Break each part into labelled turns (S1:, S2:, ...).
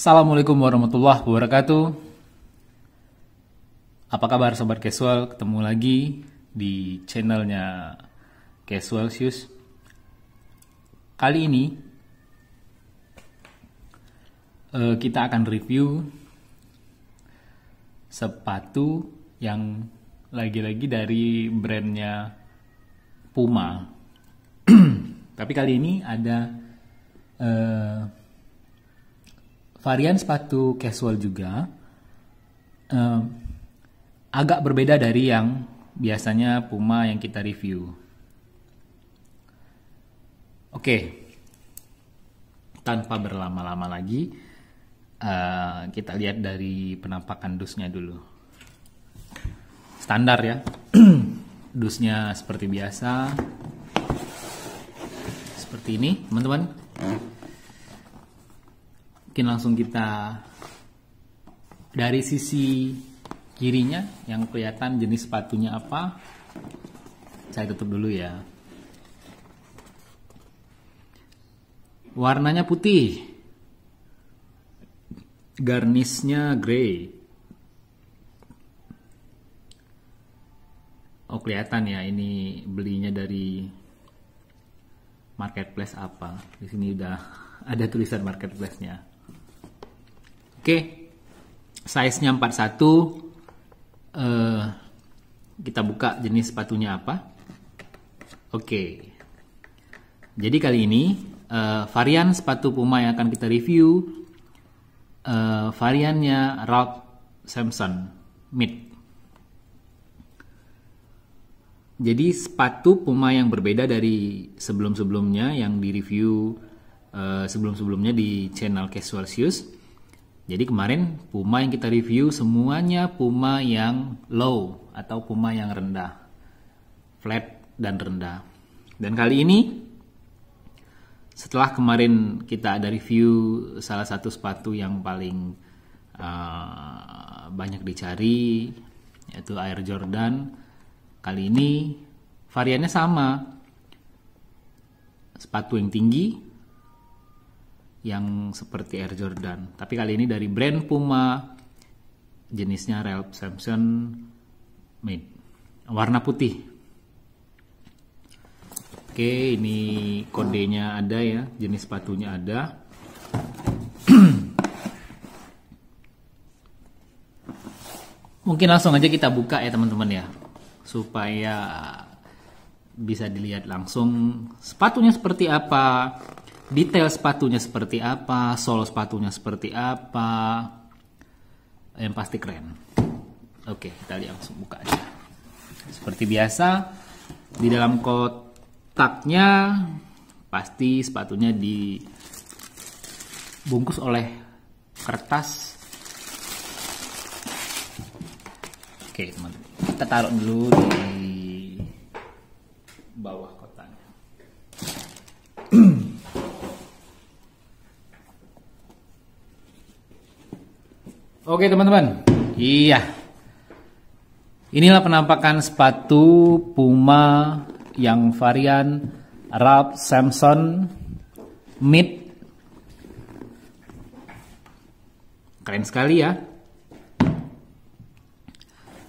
S1: Assalamualaikum warahmatullahi wabarakatuh. Apa kabar sobat casual? Ketemu lagi di channelnya Casual Shoes. Kali ini eh, kita akan review sepatu yang lagi-lagi dari brandnya Puma. Tapi kali ini ada eh, varian sepatu casual juga uh, agak berbeda dari yang biasanya Puma yang kita review. Oke, okay. tanpa berlama-lama lagi, uh, kita lihat dari penampakan dusnya dulu. Standar ya, dusnya seperti biasa, seperti ini, teman-teman mungkin langsung kita dari sisi kirinya yang kelihatan jenis sepatunya apa saya tutup dulu ya warnanya putih garnisnya grey oh kelihatan ya ini belinya dari marketplace apa di sini udah ada tulisan marketplace nya Oke. Size-nya 41. Uh, eh, kita buka jenis sepatunya apa. Oke. Jadi kali ini uh, varian sepatu Puma yang akan kita review uh, variannya Ralph Samson Mid. Jadi sepatu Puma yang berbeda dari sebelum-sebelumnya yang direview uh, sebelum-sebelumnya di channel Casual Shoes jadi kemarin Puma yang kita review semuanya Puma yang low atau Puma yang rendah. Flat dan rendah. Dan kali ini setelah kemarin kita ada review salah satu sepatu yang paling uh, banyak dicari yaitu Air Jordan. Kali ini variannya sama. Sepatu yang tinggi yang seperti Air Jordan. Tapi kali ini dari brand Puma, jenisnya Ralph Sampson Made, warna putih. Oke, ini kodenya ada ya, jenis sepatunya ada. Mungkin langsung aja kita buka ya teman-teman ya, supaya bisa dilihat langsung sepatunya seperti apa, detail sepatunya seperti apa, sol sepatunya seperti apa. Yang pasti keren. Oke, kita lihat langsung buka aja. Seperti biasa, di dalam kotaknya pasti sepatunya dibungkus oleh kertas. Oke, teman. Kita taruh dulu di bawah kotaknya. Oke teman-teman, iya. Inilah penampakan sepatu Puma yang varian Ralph Samson Mid. Keren sekali ya.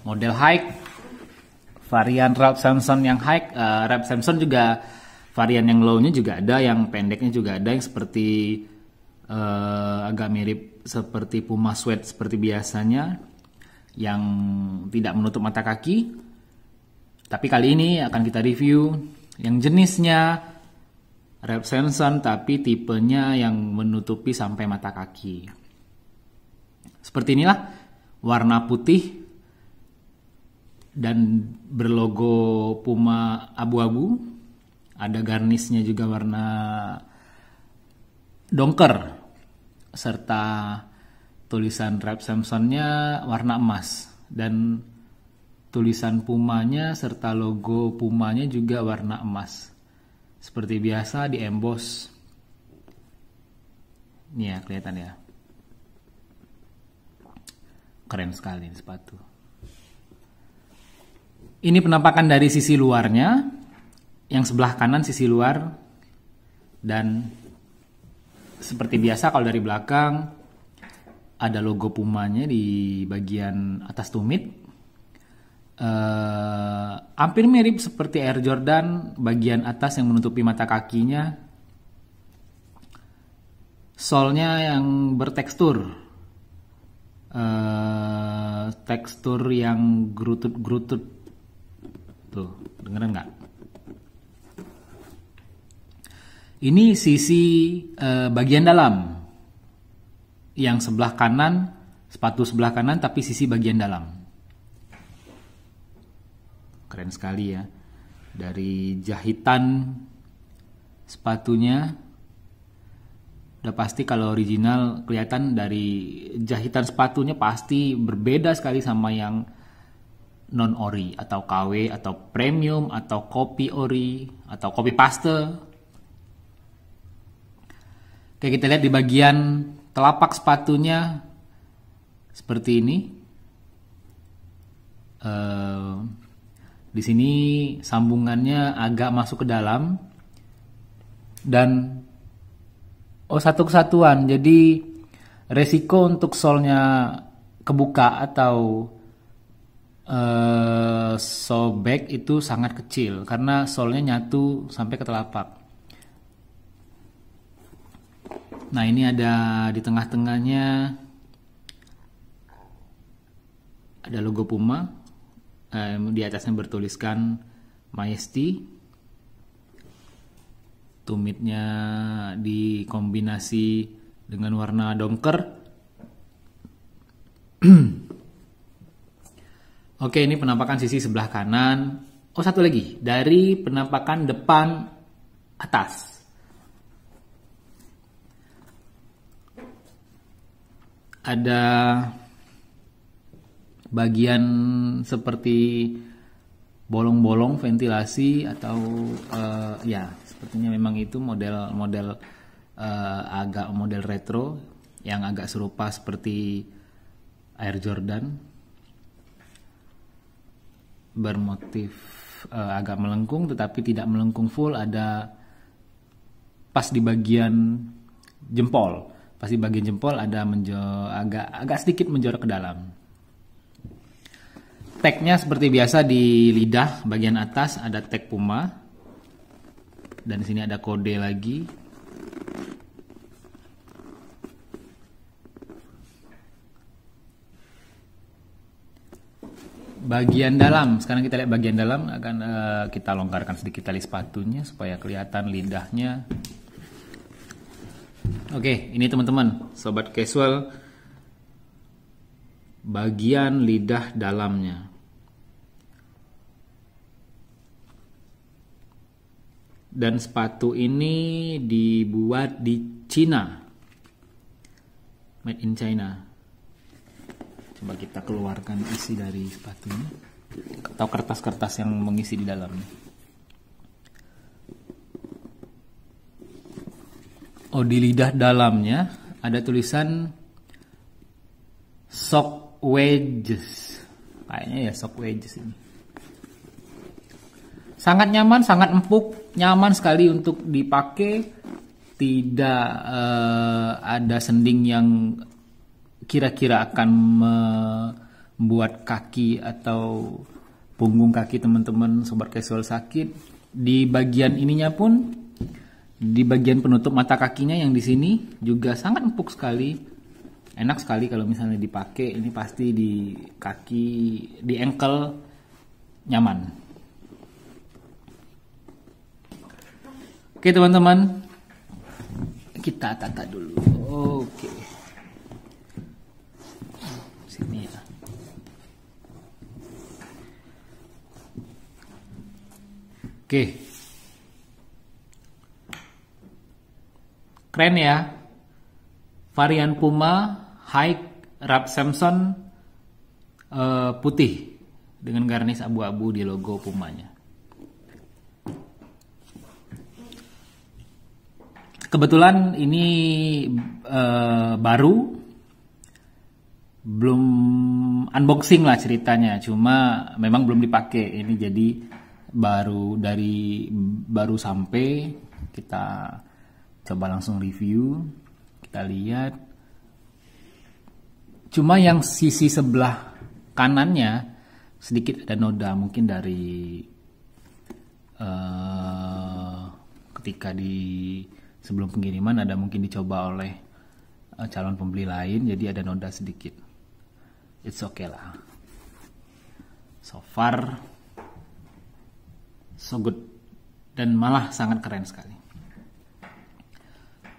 S1: Model hike, varian Ralph Samson yang hike. uh, eh, Ralph Sampson juga varian yang low-nya juga ada, yang pendeknya juga ada, yang seperti uh, agak mirip seperti Puma Sweat seperti biasanya yang tidak menutup mata kaki. Tapi kali ini akan kita review yang jenisnya Rep Samson tapi tipenya yang menutupi sampai mata kaki. Seperti inilah warna putih dan berlogo Puma abu-abu. Ada garnisnya juga warna dongker serta tulisan Rap Samsonnya warna emas dan tulisan Pumanya serta logo Pumanya juga warna emas. Seperti biasa di emboss. ini ya kelihatan ya. Keren sekali ini sepatu. Ini penampakan dari sisi luarnya. Yang sebelah kanan sisi luar dan seperti biasa kalau dari belakang ada logo Pumanya di bagian atas tumit. Uh, hampir mirip seperti Air Jordan bagian atas yang menutupi mata kakinya. Solnya yang bertekstur. Uh, tekstur yang gerutut-gerutut. Tuh, dengeran nggak? Ini sisi eh, bagian dalam yang sebelah kanan, sepatu sebelah kanan tapi sisi bagian dalam. Keren sekali ya. Dari jahitan sepatunya udah pasti kalau original kelihatan dari jahitan sepatunya pasti berbeda sekali sama yang non ori atau KW atau premium atau kopi ori atau kopi paste Oke, kita lihat di bagian telapak sepatunya seperti ini. Uh, di sini sambungannya agak masuk ke dalam dan oh satu kesatuan. Jadi resiko untuk solnya kebuka atau uh, sobek itu sangat kecil karena solnya nyatu sampai ke telapak. Nah ini ada di tengah-tengahnya ada logo Puma. di atasnya bertuliskan Majesty. Tumitnya dikombinasi dengan warna dongker. Oke ini penampakan sisi sebelah kanan. Oh satu lagi dari penampakan depan atas. ada bagian seperti bolong-bolong ventilasi atau uh, ya sepertinya memang itu model-model uh, eh, agak model retro yang agak serupa seperti Air Jordan bermotif uh, agak melengkung tetapi tidak melengkung full ada pas di bagian jempol pasti bagian jempol ada menjo agak agak sedikit menjorok ke dalam. Tagnya seperti biasa di lidah bagian atas ada tag Puma dan di sini ada kode lagi. Bagian dalam, sekarang kita lihat bagian dalam akan uh, kita longgarkan sedikit tali sepatunya supaya kelihatan lidahnya Oke, ini teman-teman, sobat casual bagian lidah dalamnya. Dan sepatu ini dibuat di Cina. Made in China. Coba kita keluarkan isi dari sepatunya atau kertas-kertas yang mengisi di dalamnya. Oh di lidah dalamnya ada tulisan sock wedges. Kayaknya ya sock wedges ini. Sangat nyaman, sangat empuk, nyaman sekali untuk dipakai. Tidak eh, ada sending yang kira-kira akan membuat kaki atau punggung kaki teman-teman sobat casual sakit. Di bagian ininya pun di bagian penutup mata kakinya yang di sini juga sangat empuk sekali enak sekali kalau misalnya dipakai ini pasti di kaki di ankle nyaman oke teman-teman kita tata dulu oke sini ya oke keren ya. Varian Puma Hike Rap Samson uh, eh, putih dengan garnis abu-abu di logo Pumanya. Kebetulan ini uh, baru, belum unboxing lah ceritanya, cuma memang belum dipakai. Ini jadi baru dari baru sampai kita coba langsung review kita lihat cuma yang sisi sebelah kanannya sedikit ada noda mungkin dari uh, ketika di sebelum pengiriman ada mungkin dicoba oleh uh, calon pembeli lain jadi ada noda sedikit it's okay lah so far so good dan malah sangat keren sekali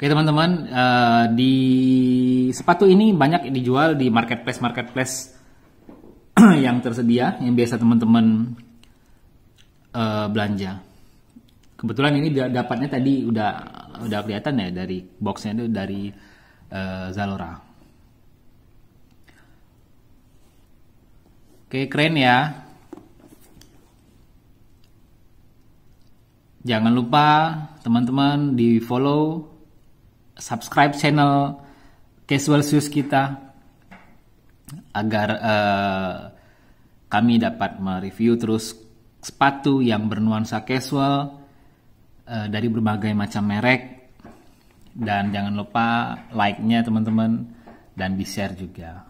S1: Oke teman-teman, uh, di sepatu ini banyak dijual di marketplace-marketplace yang tersedia, yang biasa teman-teman uh, belanja. Kebetulan ini dapatnya tadi udah udah kelihatan ya dari boxnya itu dari uh, Zalora. Oke keren ya. Jangan lupa teman-teman di follow subscribe channel Casual Shoes kita agar uh, kami dapat mereview terus sepatu yang bernuansa casual uh, dari berbagai macam merek dan jangan lupa like-nya teman-teman dan di-share juga.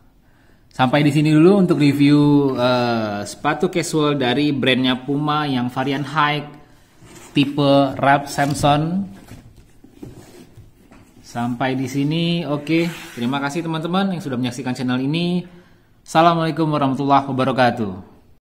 S1: Sampai di sini dulu untuk review uh, sepatu casual dari brandnya Puma yang varian high tipe Rap Samson Sampai di sini, oke. Terima kasih teman-teman yang sudah menyaksikan channel ini. Assalamualaikum warahmatullahi wabarakatuh.